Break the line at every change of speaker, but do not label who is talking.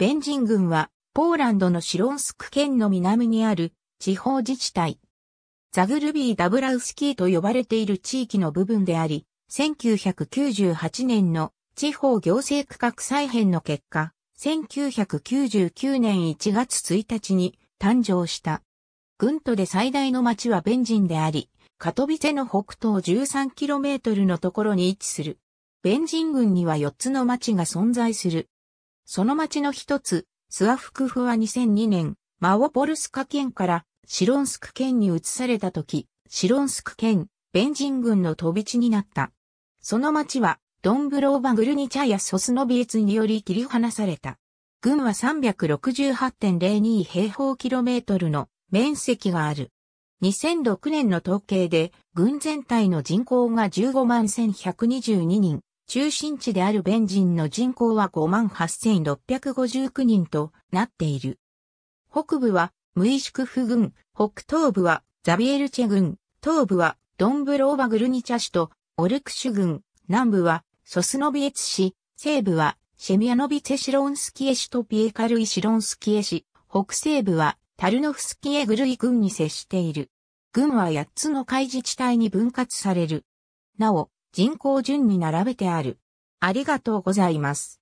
ベンジン郡は、ポーランドのシロンスク県の南にある地方
自治体。ザグルビー・ダブラウスキーと呼ばれている地域の部分であり、1998年の地方行政区画再編の結果、1999年1月1日に誕生した。郡都で最大の町はベンジンであり、カトビゼの北東 13km のところに位置する。ベンジン郡には4つの町が存在する。その町の一つ、スワフクフは2002年、マオポルスカ県からシロンスク県に移された時、シロンスク県、ベンジン軍の飛び地になった。その町は、ドンブローバグルニチャやソスノビエツにより切り離された。軍は368.02平方キロメートルの面積がある。2006年の統計で、軍全体の人口が15万1122人、中心地であるベンジンの人口は58,659人となっている。北部はムイシュクフ郡、北東部はザビエルチェ郡、東部はドンブローバグルニチャ市とオルクシュ郡、南部はソスノビエツ市、西部はシェミアノビツェシロンスキエ市とピエカルイシロンスキエ市、北西部はタルノフスキエグルイ郡に接している。軍は8つの海自治体に分割される。なお、人
口順に並べてある。ありがとうございます。